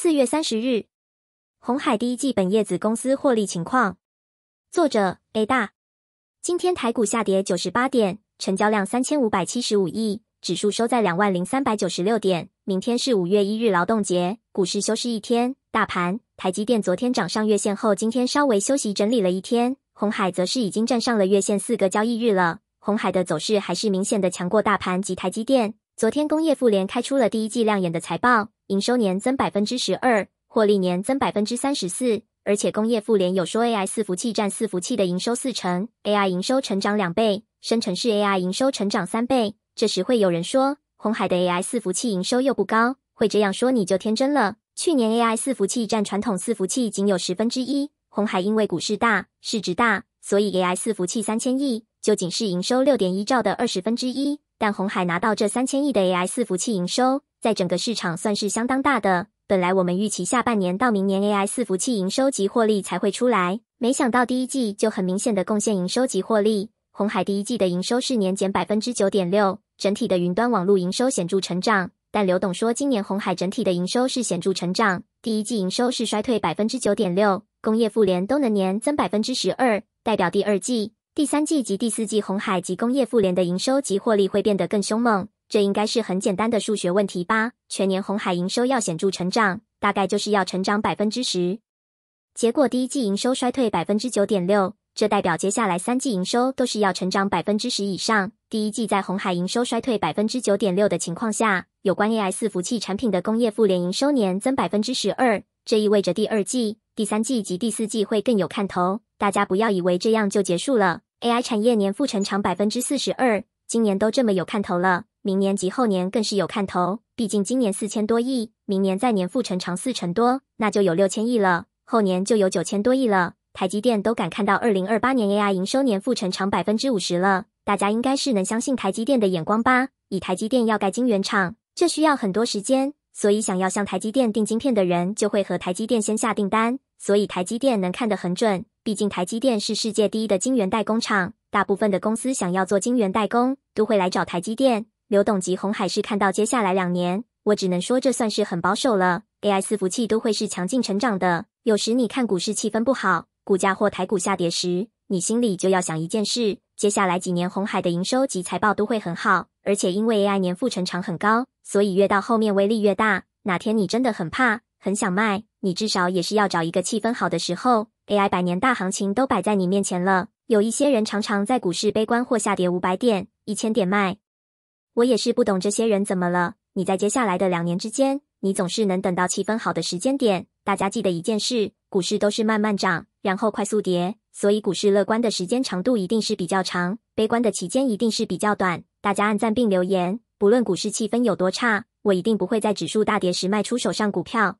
四月三十日，红海第一季本业子公司获利情况。作者：A 大。今天台股下跌九十八点，成交量三千五百七十五亿，指数收在两万零三百九十六点。明天是五月一日劳动节，股市休市一天。大盘，台积电昨天涨上月线后，今天稍微休息整理了一天。红海则是已经站上了月线四个交易日了。红海的走势还是明显的强过大盘及台积电。昨天工业妇联开出了第一季亮眼的财报。营收年增百分之十二，获利年增百分之三十四。而且工业妇联有说，AI 伺服器占伺服器的营收四成，AI 营收成长两倍，生成式 AI 营收成长三倍。这时会有人说，红海的 AI 伺服器营收又不高，会这样说你就天真了。去年 AI 伺服器占传统伺服器仅有十分之一，红海因为股市大，市值大，所以 AI 伺服器三千亿就仅是营收六点一兆的二十分之一。但红海拿到这三千亿的 AI 伺服器营收。在整个市场算是相当大的。本来我们预期下半年到明年 AI 伺服器营收及获利才会出来，没想到第一季就很明显的贡献营收及获利。红海第一季的营收是年减百分之九点六，整体的云端网络营收显著成长。但刘董说，今年红海整体的营收是显著成长，第一季营收是衰退百分之九点六，工业妇联都能年增百分之十二，代表第二季、第三季及第四季红海及工业妇联的营收及获利会变得更凶猛。这应该是很简单的数学问题吧？全年红海营收要显著成长，大概就是要成长百分之十。结果第一季营收衰退百分之九点六，这代表接下来三季营收都是要成长百分之十以上。第一季在红海营收衰退百分之九点六的情况下，有关 AI 服福器产品的工业互联营收年增百分之十二，这意味着第二季、第三季及第四季会更有看头。大家不要以为这样就结束了，AI 产业年复成长百分之四十二，今年都这么有看头了。明年及后年更是有看头，毕竟今年四千多亿，明年再年复成长四成多，那就有六千亿了，后年就有九千多亿了。台积电都敢看到二零二八年 AI 营收年复成长百分之五十了，大家应该是能相信台积电的眼光吧？以台积电要盖晶圆厂，这需要很多时间，所以想要向台积电订晶片的人，就会和台积电先下订单，所以台积电能看得很准，毕竟台积电是世界第一的晶圆代工厂，大部分的公司想要做晶圆代工，都会来找台积电。流动及红海是看到接下来两年，我只能说这算是很保守了。A I 伺服器都会是强劲成长的。有时你看股市气氛不好，股价或台股下跌时，你心里就要想一件事：接下来几年红海的营收及财报都会很好。而且因为 A I 年复成长很高，所以越到后面威力越大。哪天你真的很怕，很想卖，你至少也是要找一个气氛好的时候。A I 百年大行情都摆在你面前了。有一些人常常在股市悲观或下跌五百点、一千点卖。我也是不懂这些人怎么了。你在接下来的两年之间，你总是能等到气氛好的时间点。大家记得一件事：股市都是慢慢涨，然后快速跌，所以股市乐观的时间长度一定是比较长，悲观的期间一定是比较短。大家按赞并留言。不论股市气氛有多差，我一定不会在指数大跌时卖出手上股票。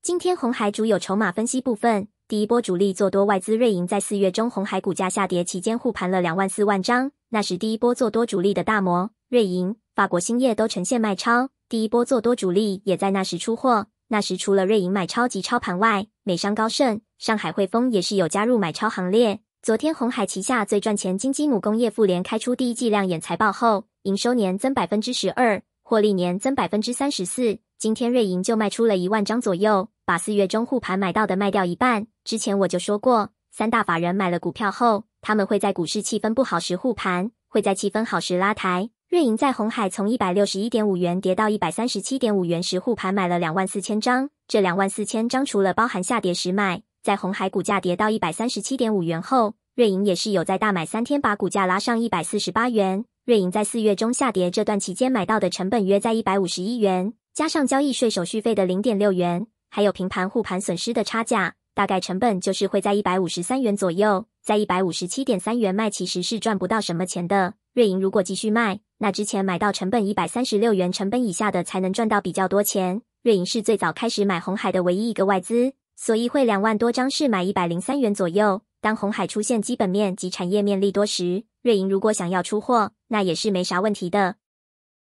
今天红海主有筹码分析部分，第一波主力做多外资瑞银在四月中红海股价下跌期间护盘了两万四万张，那是第一波做多主力的大摩。瑞银、法国兴业都呈现卖超，第一波做多主力也在那时出货。那时除了瑞银买超及超盘外，美商高盛、上海汇丰也是有加入买超行列。昨天红海旗下最赚钱金鸡母工业妇联开出第一季亮眼财报后，营收年增百分之十二，获利年增百分之三十四。今天瑞银就卖出了一万张左右，把四月中护盘买到的卖掉一半。之前我就说过，三大法人买了股票后，他们会在股市气氛不好时护盘，会在气氛好时拉抬。瑞银在红海从一百六十一点五元跌到一百三十七点五元时，护盘买了两万四千张。这两万四千张除了包含下跌时卖，在红海股价跌到一百三十七点五元后，瑞银也是有在大买三天，把股价拉上一百四十八元。瑞银在四月中下跌这段期间买到的成本约在一百五十一元，加上交易税手续费的零点六元，还有平盘护盘损失的差价，大概成本就是会在一百五十三元左右。在一百五十七点三元卖其实是赚不到什么钱的。瑞银如果继续卖，那之前买到成本一百三十六元成本以下的才能赚到比较多钱。瑞银是最早开始买红海的唯一一个外资，所以会两万多张是买一百零三元左右。当红海出现基本面及产业面利多时，瑞银如果想要出货，那也是没啥问题的。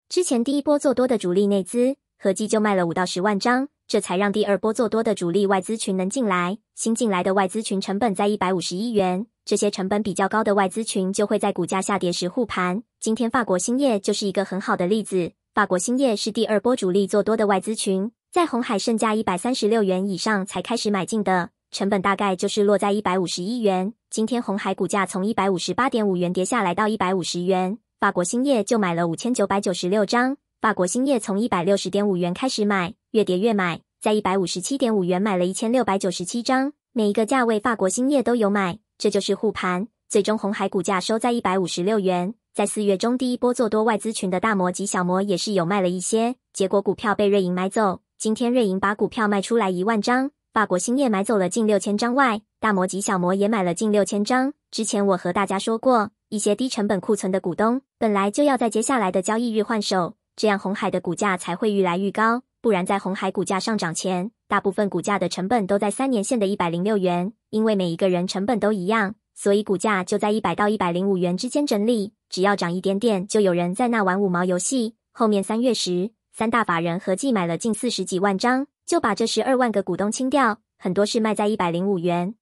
之前第一波做多的主力内资合计就卖了五到十万张，这才让第二波做多的主力外资群能进来。新进来的外资群成本在一百五十一元，这些成本比较高的外资群就会在股价下跌时护盘。今天法国兴业就是一个很好的例子。法国兴业是第二波主力做多的外资群，在红海剩价一百三十六元以上才开始买进的，成本大概就是落在一百五十一元。今天红海股价从一百五十八点五元跌下来到一百五十元，法国兴业就买了五千九百九十六张。法国兴业从一百六十点五元开始买，越跌越买，在一百五十七点五元买了一千六百九十七张，每一个价位法国兴业都有买，这就是护盘。最终红海股价收在一百五十六元。在四月中第一波做多外资群的大摩及小摩也是有卖了一些，结果股票被瑞银买走。今天瑞银把股票卖出来一万张，法国兴业买走了近六千张外，大摩及小摩也买了近六千张。之前我和大家说过，一些低成本库存的股东本来就要在接下来的交易日换手，这样红海的股价才会愈来愈高。不然在红海股价上涨前，大部分股价的成本都在三年线的一百零六元，因为每一个人成本都一样。所以股价就在一百到一百零五元之间整理，只要涨一点点，就有人在那玩五毛游戏。后面三月时，三大法人合计买了近四十几万张，就把这十二万个股东清掉，很多是卖在一百零五元、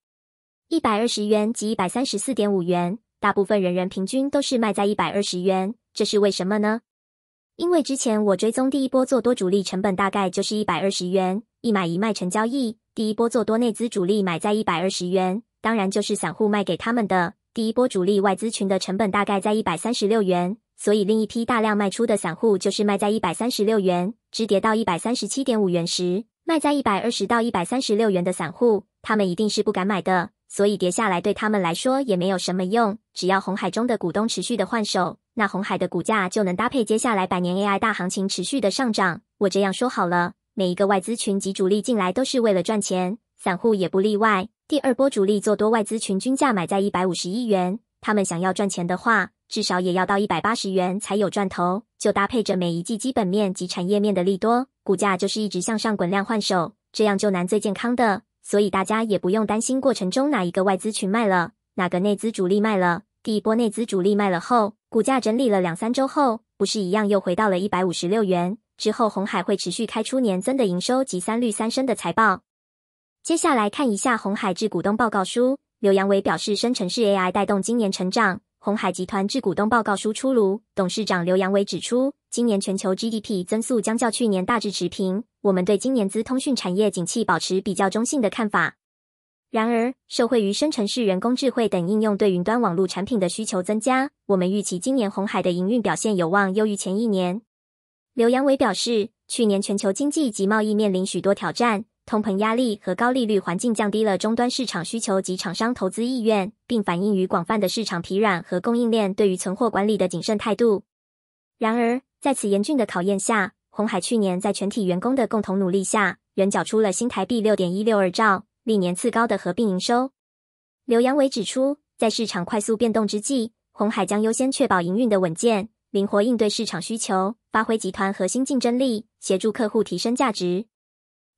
一百二十元及一百三十四点五元。大部分人人平均都是卖在一百二十元，这是为什么呢？因为之前我追踪第一波做多主力成本大概就是一百二十元，一买一卖成交易。第一波做多内资主力买在一百二十元。当然，就是散户卖给他们的第一波主力外资群的成本大概在一百三十六元，所以另一批大量卖出的散户就是卖在一百三十六元，直跌到一百三十七点五元时，卖在一百二十到一百三十六元的散户，他们一定是不敢买的，所以跌下来对他们来说也没有什么用。只要红海中的股东持续的换手，那红海的股价就能搭配接下来百年 AI 大行情持续的上涨。我这样说好了，每一个外资群及主力进来都是为了赚钱，散户也不例外。第二波主力做多外资群均价买在一百五十亿元，他们想要赚钱的话，至少也要到一百八十元才有赚头。就搭配着每一季基本面及产业面的利多，股价就是一直向上滚量换手，这样就难最健康的。所以大家也不用担心过程中哪一个外资群卖了，哪个内资主力卖了。第一波内资主力卖了后，股价整理了两三周后，不是一样又回到了一百五十六元？之后红海会持续开出年增的营收及三率三升的财报。接下来看一下红海致股东报告书，刘扬伟表示，生成式 AI 带动今年成长。红海集团致股东报告书出炉，董事长刘扬伟指出，今年全球 GDP 增速将较去年大致持平。我们对今年资通讯产业景气保持比较中性的看法。然而，受惠于生成式人工智慧等应用对云端网络产品的需求增加，我们预期今年红海的营运表现有望优于前一年。刘扬伟表示，去年全球经济及贸易面临许多挑战。通膨压力和高利率环境降低了终端市场需求及厂商投资意愿，并反映于广泛的市场疲软和供应链对于存货管理的谨慎态度。然而，在此严峻的考验下，红海去年在全体员工的共同努力下，仍缴出了新台币六点一六二兆、历年次高的合并营收。刘扬伟指出，在市场快速变动之际，红海将优先确保营运的稳健，灵活应对市场需求，发挥集团核心竞争力，协助客户提升价值。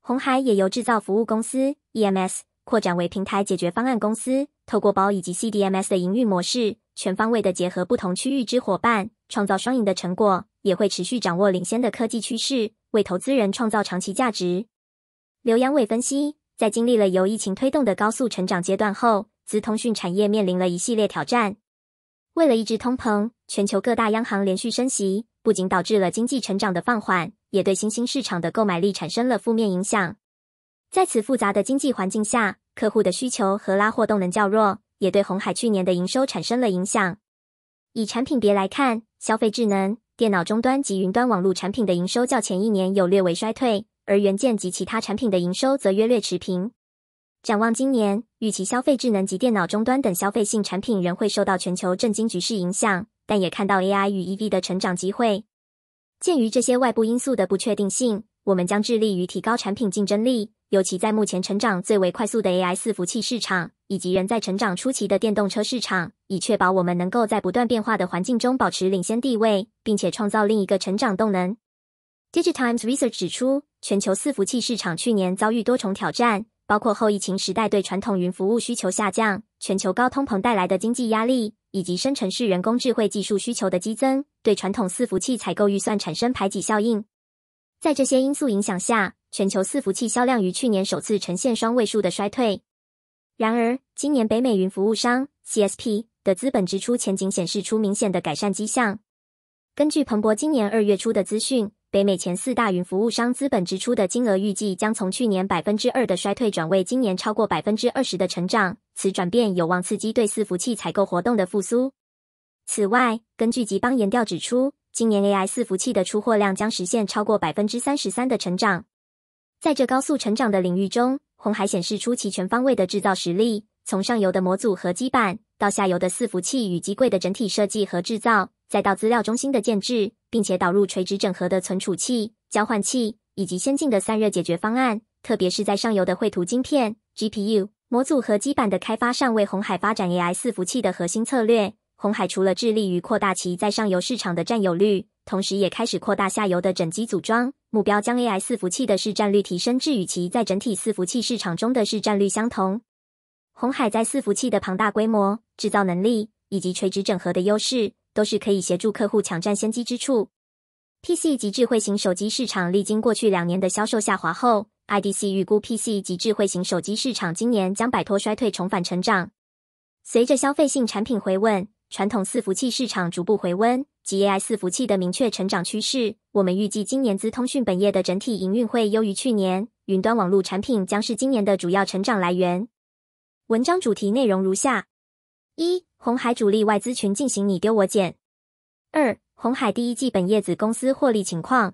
红海也由制造服务公司 EMS 扩展为平台解决方案公司，透过包以及 CDMS 的营运模式，全方位的结合不同区域之伙伴，创造双赢的成果，也会持续掌握领先的科技趋势，为投资人创造长期价值。刘阳伟分析，在经历了由疫情推动的高速成长阶段后，资通讯产业面临了一系列挑战。为了抑制通膨，全球各大央行连续升息，不仅导致了经济成长的放缓。也对新兴市场的购买力产生了负面影响。在此复杂的经济环境下，客户的需求和拉货动能较弱，也对鸿海去年的营收产生了影响。以产品别来看，消费智能、电脑终端及云端网络产品的营收较前一年有略微衰退，而元件及其他产品的营收则约略持平。展望今年，预期消费智能及电脑终端等消费性产品仍会受到全球震惊局势影响，但也看到 AI 与 EV 的成长机会。鉴于这些外部因素的不确定性，我们将致力于提高产品竞争力，尤其在目前成长最为快速的 AI 伺服器市场以及仍在成长初期的电动车市场，以确保我们能够在不断变化的环境中保持领先地位，并且创造另一个成长动能。Digitimes Research 指出，全球伺服器市场去年遭遇多重挑战，包括后疫情时代对传统云服务需求下降、全球高通膨带来的经济压力，以及生成式人工智慧技术需求的激增。对传统伺服器采购预算产生排挤效应。在这些因素影响下，全球伺服器销量于去年首次呈现双位数的衰退。然而，今年北美云服务商 （CSP） 的资本支出前景显示出明显的改善迹象。根据彭博今年二月初的资讯，北美前四大云服务商资本支出的金额预计将从去年百分之二的衰退转为今年超过百分之二十的成长。此转变有望刺激对伺服器采购活动的复苏。此外，根据吉邦研调指出，今年 AI 伺服器的出货量将实现超过百分之三十三的成长。在这高速成长的领域中，红海显示出其全方位的制造实力，从上游的模组和基板，到下游的伺服器与机柜的整体设计和制造，再到资料中心的建制，并且导入垂直整合的存储器、交换器以及先进的散热解决方案。特别是在上游的绘图晶片 （GPU） 模组和基板的开发上，为红海发展 AI 伺服器的核心策略。红海除了致力于扩大其在上游市场的占有率，同时也开始扩大下游的整机组装目标，将 AI 伺服器的市占率提升至与其在整体伺服器市场中的市占率相同。红海在伺服器的庞大规模、制造能力以及垂直整合的优势，都是可以协助客户抢占先机之处。PC 及智慧型手机市场历经过去两年的销售下滑后，IDC 预估 PC 及智慧型手机市场今年将摆脱衰退，重返成长。随着消费性产品回稳，传统伺服器市场逐步回温，及 AI 伺服器的明确成长趋势，我们预计今年资通讯本业的整体营运会优于去年。云端网络产品将是今年的主要成长来源。文章主题内容如下：一、红海主力外资群进行你丢我捡；二、红海第一季本业子公司获利情况；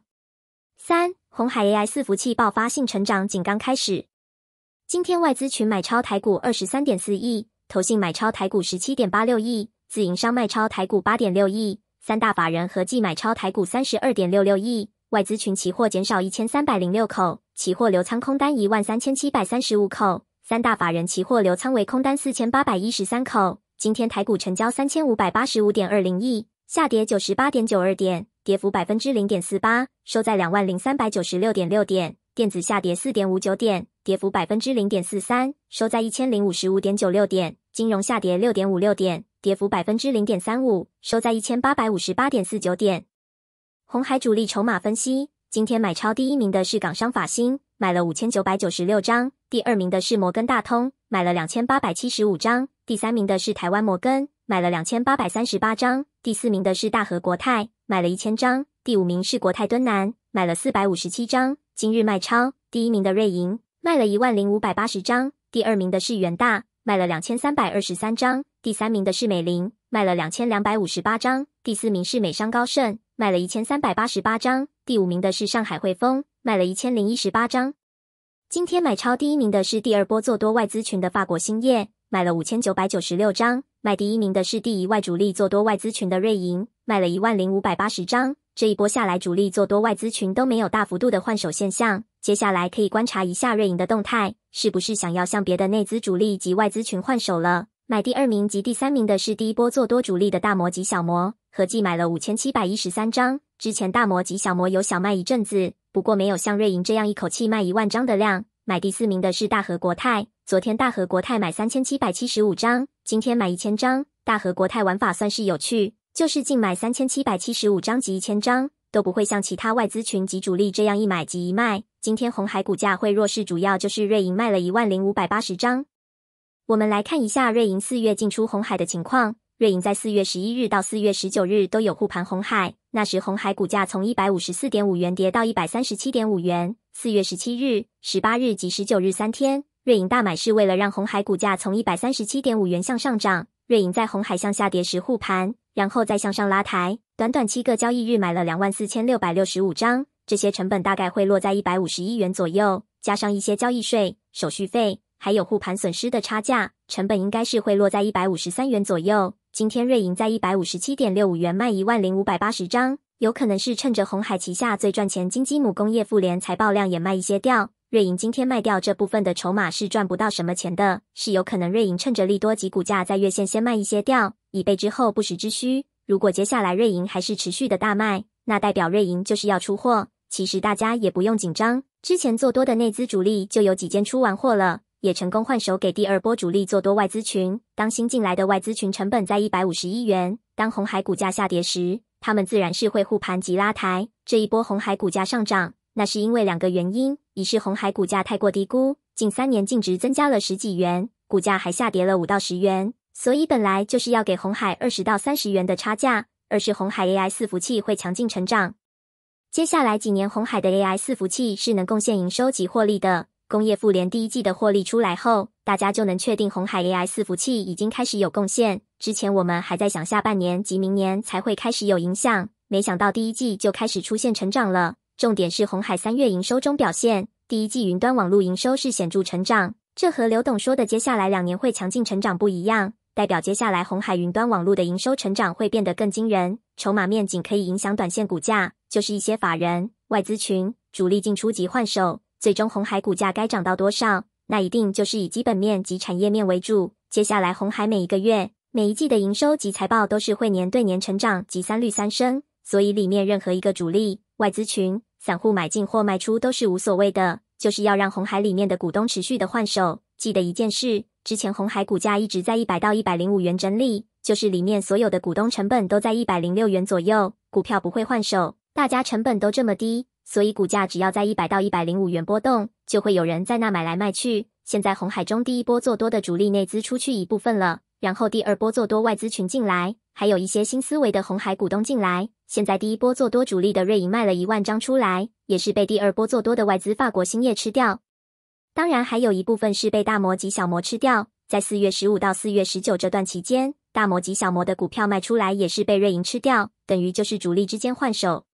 三、红海 AI 伺服器爆发性成长仅刚开始。今天外资群买超台股二十三点四亿，投信买超台股十七点八六亿。自营商卖超台股八点六亿，三大法人合计买超台股三十二点六六亿，外资群期货减少一千三百零六口，期货留仓空单一万三千七百三十五口，三大法人期货留仓为空单四千八百一十三口。今天台股成交三千五百八十五点二零亿，下跌九十八点九二点，跌幅百分之零点四八，收在两万零三百九十六点六点，电子下跌四点五九点，跌幅百分之零点四三，收在一千零五十五点九六点，金融下跌六点五六点。跌幅百分之零点三五，收在一千八百五十八点四九点。红海主力筹码分析：今天买超第一名的是港商法兴，买了五千九百九十六张；第二名的是摩根大通，买了两千八百七十五张；第三名的是台湾摩根，买了两千八百三十八张；第四名的是大和国泰，买了一千张；第五名是国泰敦南，买了四百五十七张。今日卖超第一名的瑞银卖了一万零五百八十张，第二名的是远大，卖了两千三百二十三张。第三名的是美林，卖了两千两百五十八张；第四名是美商高盛，卖了一千三百八十八张；第五名的是上海汇丰，卖了一千零一十八张。今天买超第一名的是第二波做多外资群的法国兴业，买了五千九百九十六张；卖第一名的是第一外主力做多外资群的瑞银，卖了一万零五百八十张。这一波下来，主力做多外资群都没有大幅度的换手现象。接下来可以观察一下瑞银的动态，是不是想要向别的内资主力及外资群换手了？买第二名及第三名的是第一波做多主力的大摩及小摩，合计买了五千七百一十三张。之前大摩及小摩有小卖一阵子，不过没有像瑞银这样一口气卖一万张的量。买第四名的是大和国泰，昨天大和国泰买三千七百七十五张，今天买一千张。大和国泰玩法算是有趣，就是净买三千七百七十五张及一千张，都不会像其他外资群及主力这样一买即一卖。今天红海股价会弱势，主要就是瑞银卖了一万零五百八十张。我们来看一下瑞银四月进出红海的情况。瑞银在四月十一日到四月十九日都有护盘红海，那时红海股价从一百五十四点五元跌到一百三十七点五元。四月十七日、十八日及十九日三天，瑞银大买是为了让红海股价从一百三十七点五元向上涨。瑞银在红海向下跌时护盘，然后再向上拉抬。短短七个交易日买了两万四千六百六十五张，这些成本大概会落在一百五十一元左右，加上一些交易税、手续费。还有护盘损失的差价，成本应该是会落在一百五十三元左右。今天瑞银在一百五十七点六五元卖一万零五百八十张，有可能是趁着红海旗下最赚钱金鸡母工业妇联财报量也卖一些掉。瑞银今天卖掉这部分的筹码是赚不到什么钱的，是有可能瑞银趁着利多及股价在月线先卖一些掉，以备之后不时之需。如果接下来瑞银还是持续的大卖，那代表瑞银就是要出货。其实大家也不用紧张，之前做多的内资主力就有几间出完货了。也成功换手给第二波主力做多外资群。当新进来的外资群成本在一百五十亿元，当红海股价下跌时，他们自然是会护盘及拉抬。这一波红海股价上涨，那是因为两个原因：一是红海股价太过低估，近三年净值增加了十几元，股价还下跌了五到十元，所以本来就是要给红海二十到三十元的差价；二是红海 AI 伺服器会强劲成长，接下来几年红海的 AI 伺服器是能贡献营收及获利的。工业妇联第一季的获利出来后，大家就能确定红海 AI 伺服器已经开始有贡献。之前我们还在想下半年及明年才会开始有影响，没想到第一季就开始出现成长了。重点是红海三月营收中表现，第一季云端网络营收是显著成长，这和刘董说的接下来两年会强劲成长不一样，代表接下来红海云端网络的营收成长会变得更惊人。筹码面仅可以影响短线股价，就是一些法人、外资群主力进出及换手。最终红海股价该涨到多少？那一定就是以基本面及产业面为主。接下来红海每一个月、每一季的营收及财报都是会年对年成长及三率三升，所以里面任何一个主力外资群、散户买进或卖出都是无所谓的，就是要让红海里面的股东持续的换手。记得一件事，之前红海股价一直在一百到一百零五元整理，就是里面所有的股东成本都在一百零六元左右，股票不会换手，大家成本都这么低。所以股价只要在一百到一百零五元波动，就会有人在那买来卖去。现在红海中第一波做多的主力内资出去一部分了，然后第二波做多外资群进来，还有一些新思维的红海股东进来。现在第一波做多主力的瑞银卖了一万张出来，也是被第二波做多的外资法国兴业吃掉。当然，还有一部分是被大摩及小摩吃掉。在四月十五到四月十九这段期间，大摩及小摩的股票卖出来也是被瑞银吃掉，等于就是主力之间换手。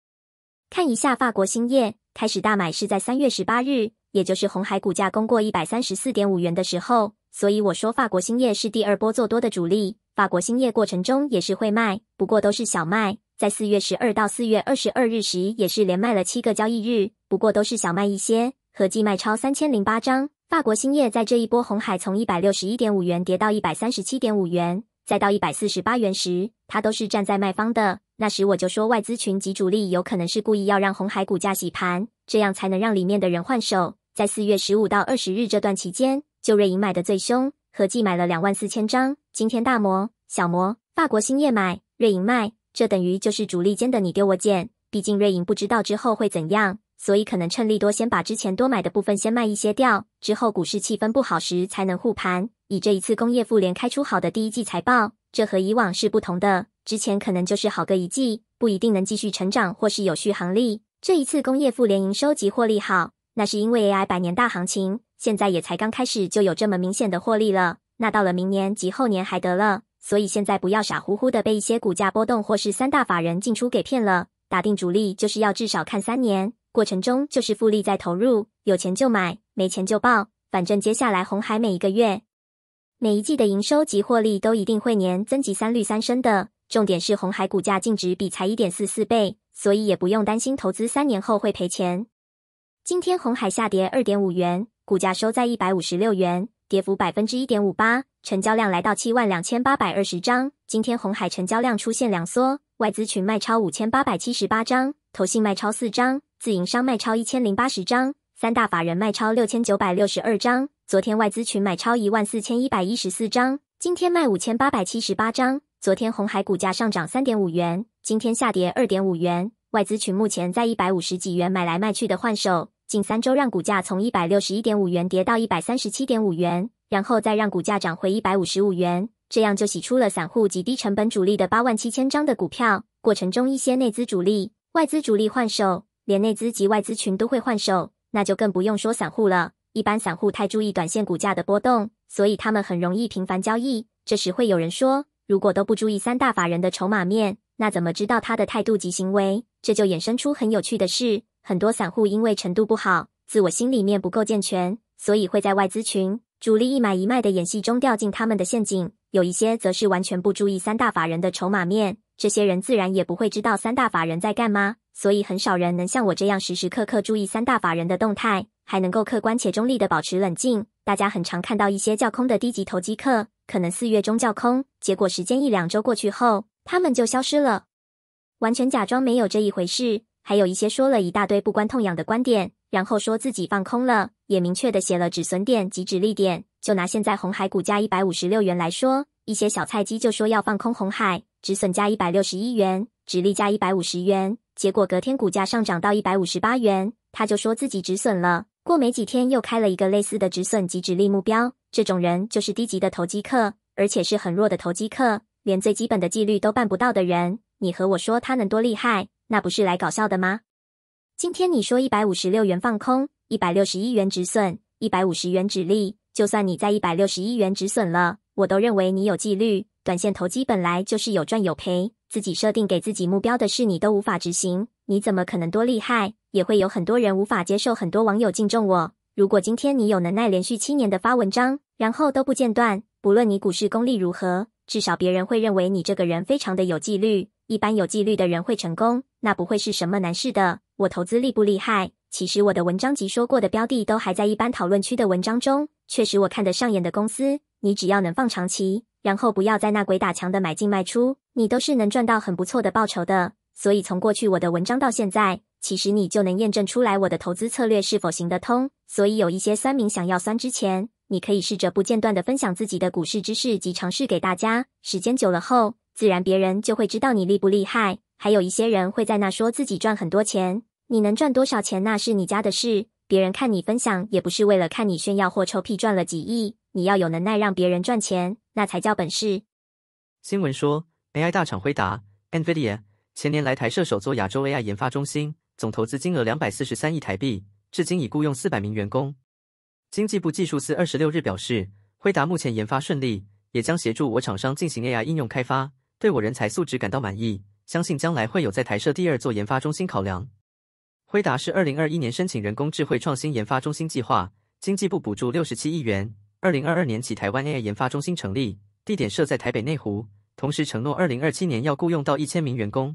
看一下法国兴业开始大买是在三月十八日，也就是红海股价攻过一百三十四点五元的时候，所以我说法国兴业是第二波做多的主力。法国兴业过程中也是会卖，不过都是小卖，在四月十二到四月二十二日时，也是连卖了七个交易日，不过都是小卖一些，合计卖超三千零八张。法国兴业在这一波红海从一百六十一点五元跌到一百三十七点五元，再到一百四十八元时，它都是站在卖方的。那时我就说外资群及主力有可能是故意要让红海股价洗盘，这样才能让里面的人换手。在四月十五到二十日这段期间，就瑞银买的最凶，合计买了两万四千张。今天大摩、小摩、法国兴业买，瑞银卖，这等于就是主力间的你丢我捡。毕竟瑞银不知道之后会怎样，所以可能趁利多先把之前多买的部分先卖一些掉，之后股市气氛不好时才能护盘。以这一次工业妇联开出好的第一季财报，这和以往是不同的。之前可能就是好个一季，不一定能继续成长或是有续航力。这一次工业富联营收及获利好，那是因为 AI 百年大行情，现在也才刚开始就有这么明显的获利了。那到了明年及后年还得了？所以现在不要傻乎乎的被一些股价波动或是三大法人进出给骗了。打定主力就是要至少看三年，过程中就是复利在投入，有钱就买，没钱就爆，反正接下来红海每一个月、每一季的营收及获利都一定会年增及三率三升的。重点是红海股价净值比才一点四四倍，所以也不用担心投资三年后会赔钱。今天红海下跌二点五元，股价收在一百五十六元，跌幅百分之一点五八，成交量来到七万两千八百二十张。今天红海成交量出现两缩，外资群卖超五千八百七十八张，投信卖超四张，自营商卖超一千零八十张，三大法人卖超六千九百六十二张。昨天外资群买超一万四千一百一十四张，今天卖五千八百七十八张。昨天红海股价上涨三点五元，今天下跌二点五元。外资群目前在一百五十几元买来卖去的换手，近三周让股价从一百六十一点五元跌到一百三十七点五元，然后再让股价涨回一百五十五元，这样就洗出了散户及低成本主力的八万七千张的股票。过程中一些内资主力、外资主力换手，连内资及外资群都会换手，那就更不用说散户了。一般散户太注意短线股价的波动，所以他们很容易频繁交易。这时会有人说。如果都不注意三大法人的筹码面，那怎么知道他的态度及行为？这就衍生出很有趣的事：很多散户因为程度不好，自我心里面不够健全，所以会在外资群主力一买一卖的演戏中掉进他们的陷阱。有一些则是完全不注意三大法人的筹码面，这些人自然也不会知道三大法人在干嘛。所以很少人能像我这样时时刻刻注意三大法人的动态，还能够客观且中立的保持冷静。大家很常看到一些较空的低级投机客。可能四月中叫空，结果时间一两周过去后，他们就消失了，完全假装没有这一回事。还有一些说了一大堆不关痛痒的观点，然后说自己放空了，也明确的写了止损点及止利点。就拿现在红海股价一百五十六元来说，一些小菜鸡就说要放空红海，止损价一百六十一元，止利价一百五十元。结果隔天股价上涨到一百五十八元，他就说自己止损了。过没几天又开了一个类似的止损及止利目标，这种人就是低级的投机客，而且是很弱的投机客，连最基本的纪律都办不到的人。你和我说他能多厉害，那不是来搞笑的吗？今天你说一百五十六元放空，一百六十一元止损，一百五十元止利，就算你在一百六十一元止损了，我都认为你有纪律。短线投机本来就是有赚有赔，自己设定给自己目标的事，你都无法执行。你怎么可能多厉害？也会有很多人无法接受。很多网友敬重我。如果今天你有能耐连续七年的发文章，然后都不间断，不论你股市功力如何，至少别人会认为你这个人非常的有纪律。一般有纪律的人会成功，那不会是什么难事的。我投资厉不厉害？其实我的文章及说过的标的都还在一般讨论区的文章中。确实，我看得上眼的公司，你只要能放长期，然后不要在那鬼打墙的买进卖出，你都是能赚到很不错的报酬的。所以从过去我的文章到现在，其实你就能验证出来我的投资策略是否行得通。所以有一些酸民想要酸之前，你可以试着不间断的分享自己的股市知识及尝试给大家。时间久了后，自然别人就会知道你厉不厉害。还有一些人会在那说自己赚很多钱，你能赚多少钱那是你家的事。别人看你分享也不是为了看你炫耀或臭屁赚了几亿。你要有能耐让别人赚钱，那才叫本事。新闻说，AI 大厂回答，NVIDIA。前年来台设首座亚洲 AI 研发中心，总投资金额两百四十三亿台币，至今已雇用四百名员工。经济部技术司二十六日表示，辉达目前研发顺利，也将协助我厂商进行 AI 应用开发，对我人才素质感到满意，相信将来会有在台设第二座研发中心考量。辉达是二零二一年申请人工智慧创新研发中心计划，经济部补助六十七亿元。二零二二年起，台湾 AI 研发中心成立，地点设在台北内湖，同时承诺二零二七年要雇用到一千名员工。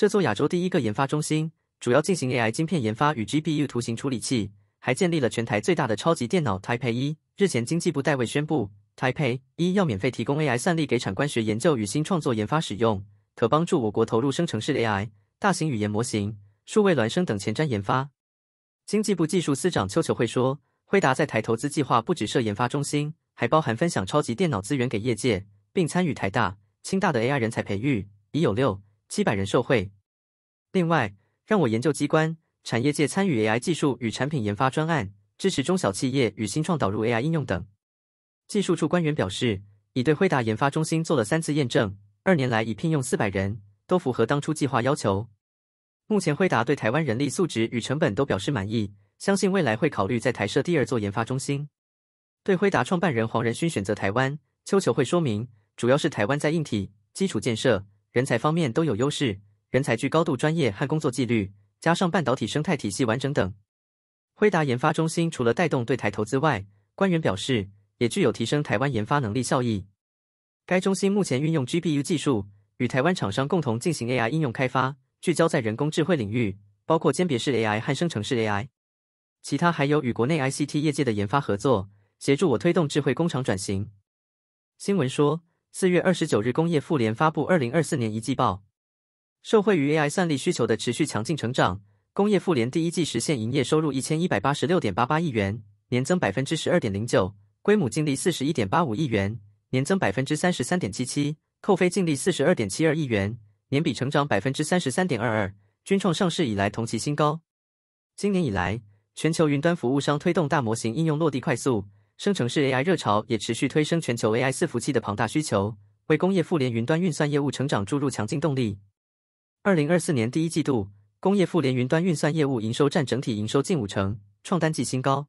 这座亚洲第一个研发中心，主要进行 AI 晶片研发与 GPU 图形处理器，还建立了全台最大的超级电脑 t y pei 一。日前，经济部代位宣布，t y pei 一要免费提供 AI 算力给产官学研究与新创作研发使用，可帮助我国投入生成式 AI、大型语言模型、数位孪生等前瞻研发。经济部技术司长邱球会说，辉达在台投资计划不只设研发中心，还包含分享超级电脑资源给业界，并参与台大、清大的 AI 人才培育，已有六。七百人受贿。另外，让我研究机关、产业界参与 AI 技术与产品研发专案，支持中小企业与新创导入 AI 应用等。技术处官员表示，已对辉达研发中心做了三次验证，二年来已聘用四百人，都符合当初计划要求。目前，辉达对台湾人力素质与成本都表示满意，相信未来会考虑在台设第二座研发中心。对辉达创办人黄仁勋选择台湾，邱球会说明，主要是台湾在硬体基础建设。人才方面都有优势，人才具高度专业和工作纪律，加上半导体生态体系完整等。辉达研发中心除了带动对台投资外，官员表示也具有提升台湾研发能力效益。该中心目前运用 GPU 技术，与台湾厂商共同进行 AI 应用开发，聚焦在人工智慧领域，包括鉴别式 AI 和生成式 AI。其他还有与国内 ICT 业界的研发合作，协助我推动智慧工厂转型。新闻说。四月二十九日，工业妇联发布二零二四年一季报。受惠于 AI 算力需求的持续强劲成长，工业妇联第一季实现营业收入一千一百八十六点八八亿元，年增百分之十二点零九；规模净利四十一点八五亿元，年增百分之三十三点七七；扣非净利四十二点七二亿元，年比成长百分之三十三点二二，均创上市以来同期新高。今年以来，全球云端服务商推动大模型应用落地快速。生成式 AI 热潮也持续推升全球 AI 伺服器的庞大需求，为工业互联云端运算业务成长注入强劲动力。二零二四年第一季度，工业互联云端运算业务营收占整体营收近五成，创单季新高。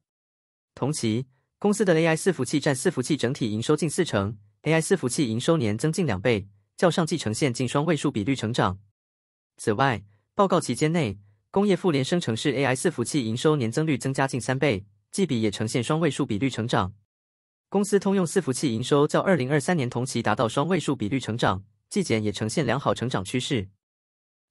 同期，公司的 AI 伺服器占伺服器整体营收近四成，AI 伺服器营收年增近两倍，较上季呈现近双位数比率成长。此外，报告期间内，工业互联生成式 AI 伺服器营收年增率增加近三倍。季比也呈现双位数比率成长，公司通用伺服器营收较二零二三年同期达到双位数比率成长，季减也呈现良好成长趋势。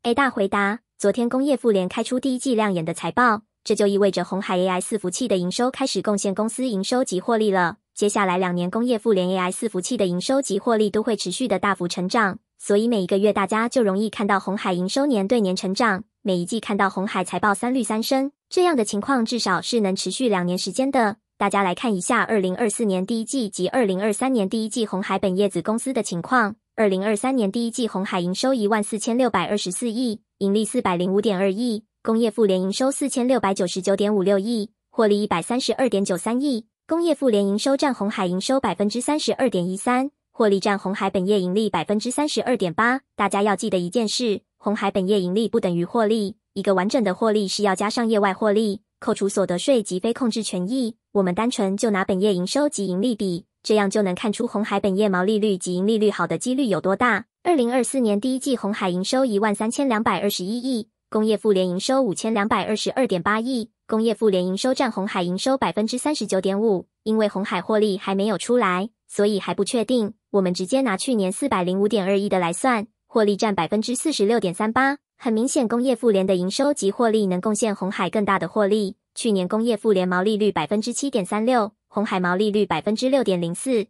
A 大回答：昨天工业妇联开出第一季亮眼的财报，这就意味着红海 AI 伺服器的营收开始贡献公司营收及获利了。接下来两年工业妇联 AI 伺服器的营收及获利都会持续的大幅成长，所以每一个月大家就容易看到红海营收年对年成长，每一季看到红海财报三率三升。这样的情况至少是能持续两年时间的。大家来看一下二零二四年第一季及二零二三年第一季红海本业子公司的情况。二零二三年第一季红海营收一万四千六百二十四亿，盈利四百零五点二亿；工业妇联营收四千六百九十九点五六亿，获利一百三十二点九三亿。工业妇联营收占红海营收百分之三十二点一三，获利占红海本业盈利百分之三十二点八。大家要记得一件事：红海本业盈利不等于获利。一个完整的获利是要加上业外获利，扣除所得税及非控制权益。我们单纯就拿本业营收及盈利比，这样就能看出红海本业毛利率及盈利率好的几率有多大。二零二四年第一季红海营收一万三千两百二十一亿，工业妇联营收五千两百二十二点八亿，工业妇联营收占红海营收百分之三十九点五。因为红海获利还没有出来，所以还不确定。我们直接拿去年四百零五点二亿的来算，获利占百分之四十六点三八。很明显，工业富联的营收及获利能贡献红海更大的获利。去年工业富联毛利率百分之七点三六，红海毛利率百分之六点零四。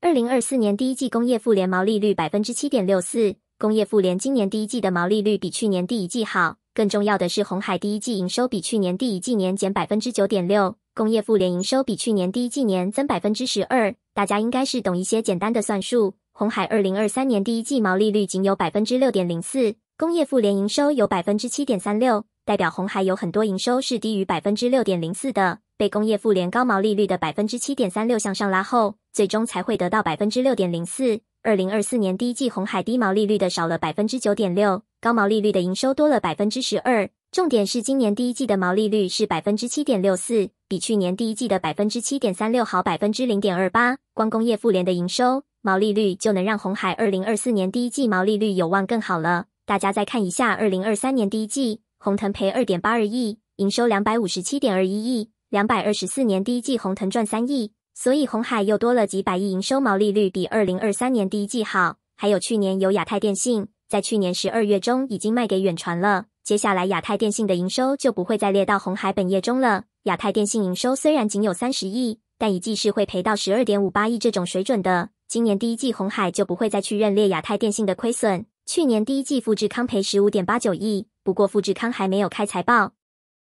二零二四年第一季工业富联毛利率百分之七点六四，工业富联今年第一季的毛利率比去年第一季好。更重要的是，红海第一季营收比去年第一季年减百分之九点六，工业富联营收比去年第一季年增百分之十二。大家应该是懂一些简单的算术。红海二零二三年第一季毛利率仅有百分之六点零四。工业富联营收有百分之七点三六，代表红海有很多营收是低于百分之六点零四的，被工业富联高毛利率的百分之七点三六向上拉后，最终才会得到百分之六点零四。二零二四年第一季红海低毛利率的少了百分之九点六，高毛利率的营收多了百分之十二。重点是今年第一季的毛利率是百分之七点六四，比去年第一季的百分之七点三六好百分之零点二八。光工业富联的营收毛利率就能让红海二零二四年第一季毛利率有望更好了。大家再看一下，二零二三年第一季红腾赔二点八二亿，营收两百五十七点二一亿；两百二十四年第一季红腾赚三亿，所以红海又多了几百亿营收，毛利率比二零二三年第一季好。还有去年有亚太电信，在去年十二月中已经卖给远传了，接下来亚太电信的营收就不会再列到红海本业中了。亚太电信营收虽然仅有三十亿，但一季是会赔到十二点五八亿这种水准的，今年第一季红海就不会再去认列亚太电信的亏损。去年第一季富士康赔十五点八九亿，不过富士康还没有开财报。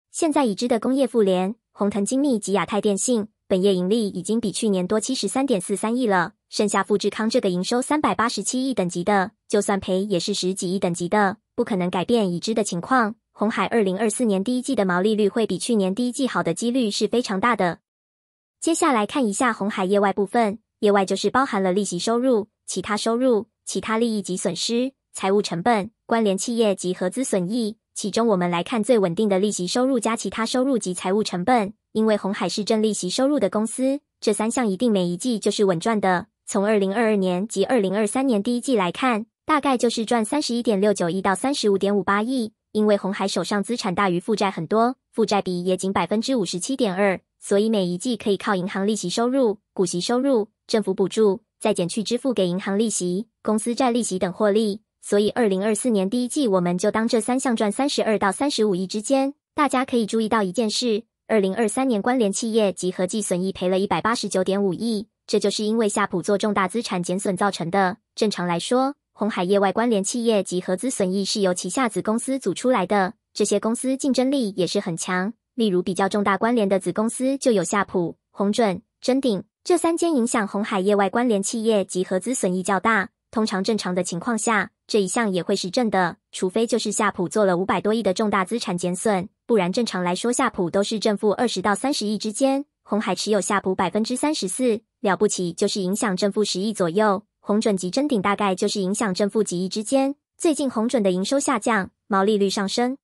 现在已知的工业富联、红藤精密及亚太电信本业盈利已经比去年多七十三点四三亿了。剩下富士康这个营收三百八十七亿等级的，就算赔也是十几亿等级的，不可能改变已知的情况。红海二零二四年第一季的毛利率会比去年第一季好的几率是非常大的。接下来看一下红海业外部分，业外就是包含了利息收入、其他收入、其他利益及损失。财务成本、关联企业及合资损益，其中我们来看最稳定的利息收入加其他收入及财务成本，因为红海是挣利息收入的公司，这三项一定每一季就是稳赚的。从二零二二年及二零二三年第一季来看，大概就是赚三十一点六九亿到三十五点五八亿。因为红海手上资产大于负债很多，负债比也仅百分之五十七点二，所以每一季可以靠银行利息收入、股息收入、政府补助，再减去支付给银行利息、公司债利息等获利。所以，二零二四年第一季，我们就当这三项赚三十二到三十五亿之间。大家可以注意到一件事：二零二三年关联企业及合计损益赔了一百八十九点五亿，这就是因为夏普做重大资产减损造成的。正常来说，红海业外关联企业及合资损益是由旗下子公司组出来的，这些公司竞争力也是很强。例如，比较重大关联的子公司就有夏普、红准、臻鼎这三间，影响红海业外关联企业及合资损益较大。通常正常的情况下，这一项也会是正的，除非就是夏普做了五百多亿的重大资产减损，不然正常来说夏普都是正负二十到三十亿之间。红海持有夏普百分之三十四，了不起就是影响正负十亿左右。红准及真顶大概就是影响正负几亿之间。最近红准的营收下降，毛利率上升，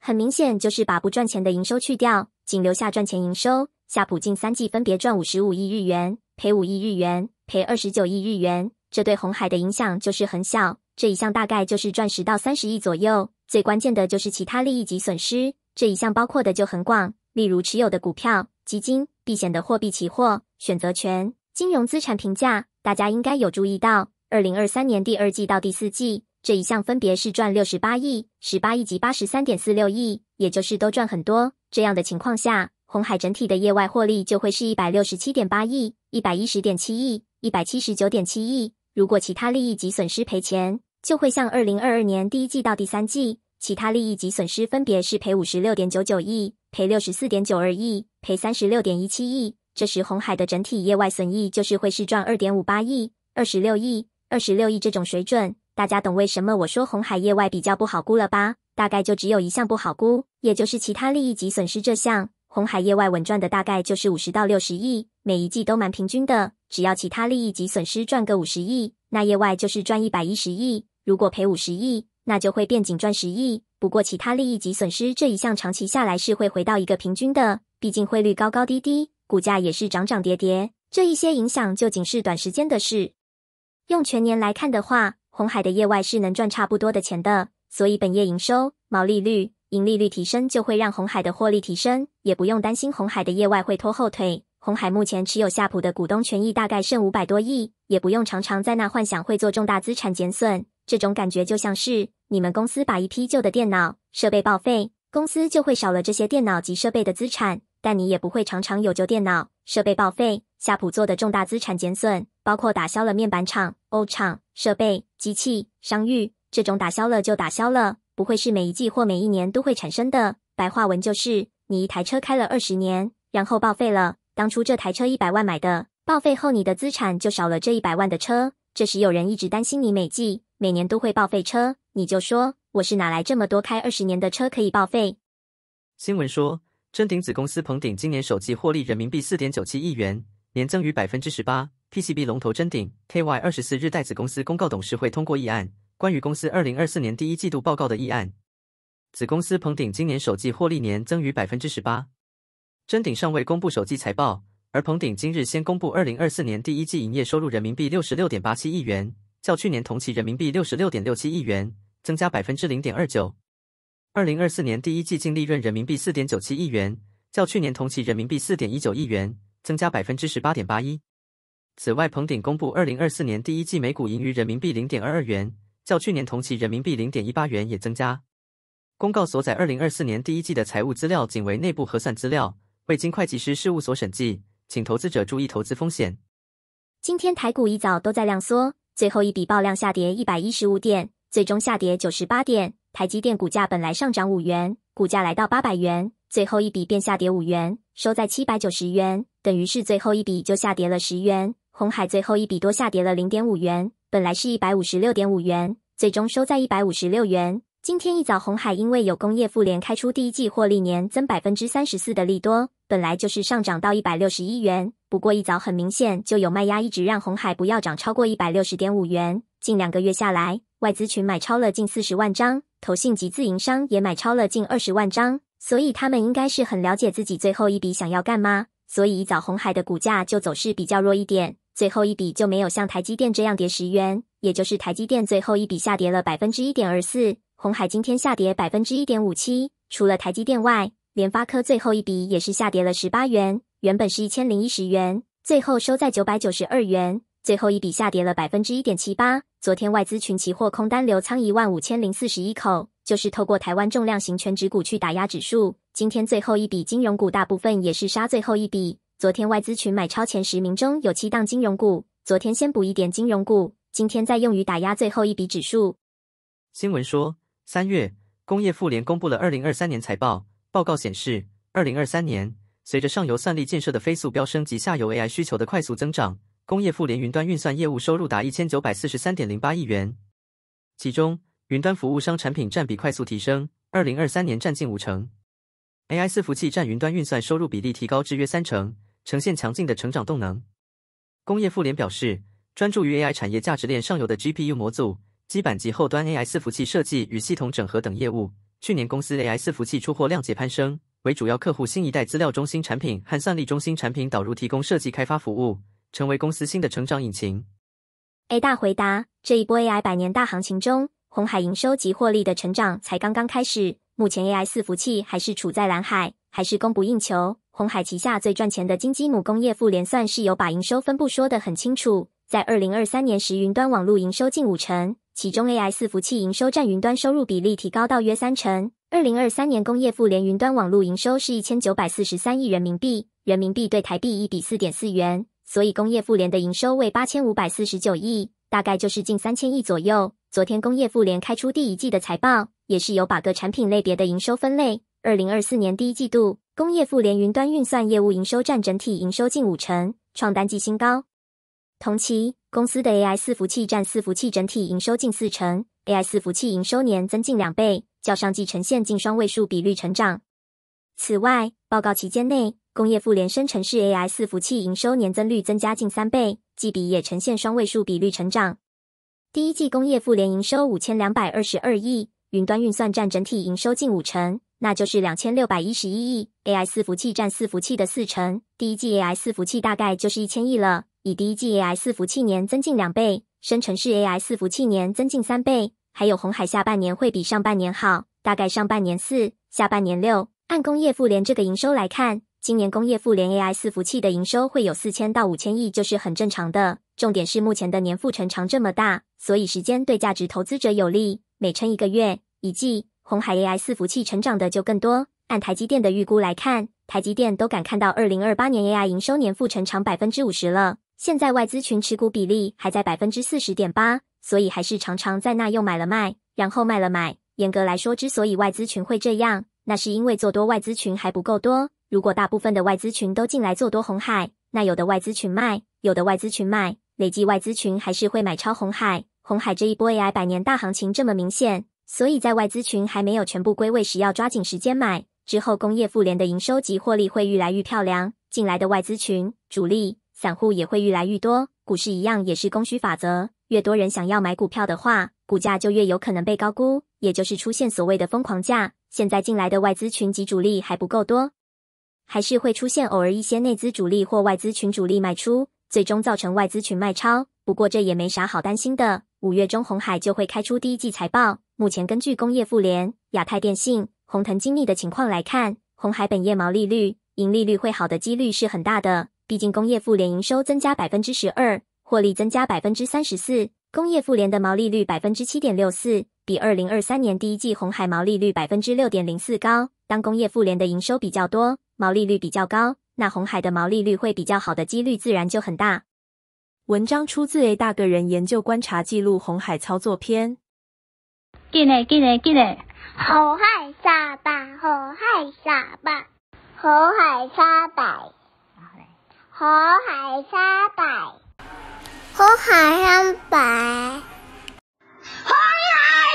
很明显就是把不赚钱的营收去掉，仅留下赚钱营收。夏普近三季分别赚五十五亿日元，赔五亿日元，赔二十九亿日元。这对红海的影响就是很小，这一项大概就是赚十到三十亿左右。最关键的就是其他利益及损失，这一项包括的就很广，例如持有的股票、基金、避险的货币期货、选择权、金融资产评价。大家应该有注意到，二零二三年第二季到第四季，这一项分别是赚六十八亿、十八亿及八十三点四六亿，也就是都赚很多。这样的情况下，红海整体的业外获利就会是一百六十七点八亿、一百一十点七亿、一百七十九点七亿。如果其他利益及损失赔钱，就会像二零二二年第一季到第三季，其他利益及损失分别是赔五十六点九九亿、赔六十四点九二亿、赔三十六点一七亿。这时红海的整体业外损益就是会是赚二点五八亿、二十六亿、二十六亿这种水准。大家懂为什么我说红海业外比较不好估了吧？大概就只有一项不好估，也就是其他利益及损失这项。红海业外稳赚的大概就是五十到六十亿。每一季都蛮平均的，只要其他利益及损失赚个五十亿，那业外就是赚一百一十亿。如果赔五十亿，那就会变仅赚十亿。不过其他利益及损失这一项长期下来是会回到一个平均的，毕竟汇率高高低低，股价也是涨涨跌跌，这一些影响就仅是短时间的事。用全年来看的话，红海的业外是能赚差不多的钱的，所以本业营收、毛利率、盈利率提升就会让红海的获利提升，也不用担心红海的业外会拖后腿。红海目前持有夏普的股东权益大概剩五百多亿，也不用常常在那幻想会做重大资产减损。这种感觉就像是你们公司把一批旧的电脑设备报废，公司就会少了这些电脑及设备的资产，但你也不会常常有旧电脑设备报废。夏普做的重大资产减损，包括打消了面板厂、欧厂设备、机器、商誉，这种打消了就打消了，不会是每一季或每一年都会产生的。白话文就是，你一台车开了二十年，然后报废了。当初这台车一百万买的，报废后你的资产就少了这一百万的车。这时有人一直担心你每季每年都会报废车，你就说我是哪来这么多开二十年的车可以报废？新闻说，真鼎子公司鹏鼎今年首季获利人民币四点九七亿元，年增逾百分之十八。PCB 龙头真鼎 KY 二十四日代子公司公告，董事会通过议案，关于公司二零二四年第一季度报告的议案。子公司鹏鼎今年首季获利年增逾百分之十八。臻鼎尚未公布首季财报，而鹏鼎今日先公布二零二四年第一季营业收入人民币六十六点八七亿元，较去年同期人民币六十六点六七亿元增加百分之零点二九；二零二四年第一季净利润人民币四点九七亿元，较去年同期人民币四点一九亿元增加百分之十八点八一。此外，鹏鼎公布二零二四年第一季每股盈余人民币零点二二元，较去年同期人民币零点一八元也增加。公告所载二零二四年第一季的财务资料仅为内部核算资料。未经会计师事务所审计，请投资者注意投资风险。今天台股一早都在量缩，最后一笔爆量下跌一百一十五点，最终下跌九十八点。台积电股价本来上涨五元，股价来到八百元，最后一笔便下跌五元，收在七百九十元，等于是最后一笔就下跌了十元。红海最后一笔多下跌了零点五元，本来是一百五十六点五元，最终收在一百五十六元。今天一早，红海因为有工业妇联开出第一季获利年增百分之三十四的利多，本来就是上涨到一百六十一元。不过一早很明显就有卖压，一直让红海不要涨超过一百六十点五元。近两个月下来，外资群买超了近四十万张，投信及自营商也买超了近二十万张，所以他们应该是很了解自己最后一笔想要干嘛。所以一早红海的股价就走势比较弱一点，最后一笔就没有像台积电这样跌十元，也就是台积电最后一笔下跌了百分之一点二四。红海今天下跌百分之一点五七，除了台积电外，联发科最后一笔也是下跌了十八元，原本是一千零一十元，最后收在九百九十二元，最后一笔下跌了百分之一点七八。昨天外资群期货空单流仓一万五千零四十一口，就是透过台湾重量型全指股去打压指数。今天最后一笔金融股大部分也是杀最后一笔，昨天外资群买超前十名中有七档金融股，昨天先补一点金融股，今天再用于打压最后一笔指数。新闻说。三月，工业妇联公布了二零二三年财报。报告显示，二零二三年随着上游算力建设的飞速飙升及下游 AI 需求的快速增长，工业妇联云端运算业务收入达一千九百四十三点零八亿元。其中，云端服务商产品占比快速提升，二零二三年占近五成。AI 伺服器占云端运算收入比例提高至约三成，呈现强劲的成长动能。工业妇联表示，专注于 AI 产业价值链上游的 GPU 模组。基板及后端 AI 四服器设计与系统整合等业务。去年公司 AI 四服器出货量节攀升，为主要客户新一代资料中心产品和算力中心产品导入提供设计开发服务，成为公司新的成长引擎。A 大回答：这一波 AI 百年大行情中，红海营收及获利的成长才刚刚开始。目前 AI 四服器还是处在蓝海，还是供不应求。红海旗下最赚钱的金鸡母工业富联算是有把营收分布说得很清楚，在二零二三年时，云端网络营收近五成。其中，AI 伺服器营收占云端收入比例提高到约三成。二零二三年，工业富联云端网络营收是一千九百四十三亿人民币，人民币对台币一比四点四元，所以工业富联的营收为八千五百四十九亿，大概就是近三千亿左右。昨天，工业富联开出第一季的财报，也是有把各产品类别的营收分类。二零二四年第一季度，工业富联云端运算业务营收占整体营收近五成，创单季新高。同期，公司的 AI 四服务器占四服务器整体营收近四成，AI 四服务器营收年增近两倍，较上季呈现近双位数比率成长。此外，报告期间内，工业副联生成式 AI 四服务器营收年增率增加近三倍，季比也呈现双位数比率成长。第一季工业副联营收五千两百二十二亿，云端运算占整体营收近五成，那就是两千六百一十一亿。AI 四服务器占四服务器的四成，第一季 AI 四服务器大概就是一千亿了。以第一季 AI 四服器年增近两倍，生成式 AI 四服器年增近三倍。还有红海下半年会比上半年好，大概上半年四，下半年六。按工业妇联这个营收来看，今年工业妇联 AI 四服器的营收会有四千到五千亿，就是很正常的。重点是目前的年复成长这么大，所以时间对价值投资者有利。每撑一个月，一季红海 AI 四服器成长的就更多。按台积电的预估来看，台积电都敢看到二零二八年 AI 营收年复成长百分之五十了。现在外资群持股比例还在百分之四十点八，所以还是常常在那又买了卖，然后卖了买。严格来说，之所以外资群会这样，那是因为做多外资群还不够多。如果大部分的外资群都进来做多红海，那有的外资群卖，有的外资群卖，累计外资群还是会买超红海。红海这一波 AI 百年大行情这么明显，所以在外资群还没有全部归位时，要抓紧时间买。之后工业妇联的营收及获利会愈来愈漂亮，进来的外资群主力。散户也会愈来愈多，股市一样也是供需法则，越多人想要买股票的话，股价就越有可能被高估，也就是出现所谓的疯狂价。现在进来的外资群及主力还不够多，还是会出现偶尔一些内资主力或外资群主力卖出，最终造成外资群卖超。不过这也没啥好担心的，五月中红海就会开出第一季财报。目前根据工业妇联、亚太电信、红藤精密的情况来看，红海本业毛利率、盈利率会好的几率是很大的。毕竟工业富联营收增加百分之十二，获利增加百分之三十四。工业富联的毛利率百分之七点六四，比二零二三年第一季红海毛利率百分之六点零四高。当工业富联的营收比较多，毛利率比较高，那红海的毛利率会比较好的几率自然就很大。文章出自 A 大个人研究观察记录红海操作篇。进来进来进来，好海沙白，好海沙白，好海沙百。三百，沙海三百，沙海。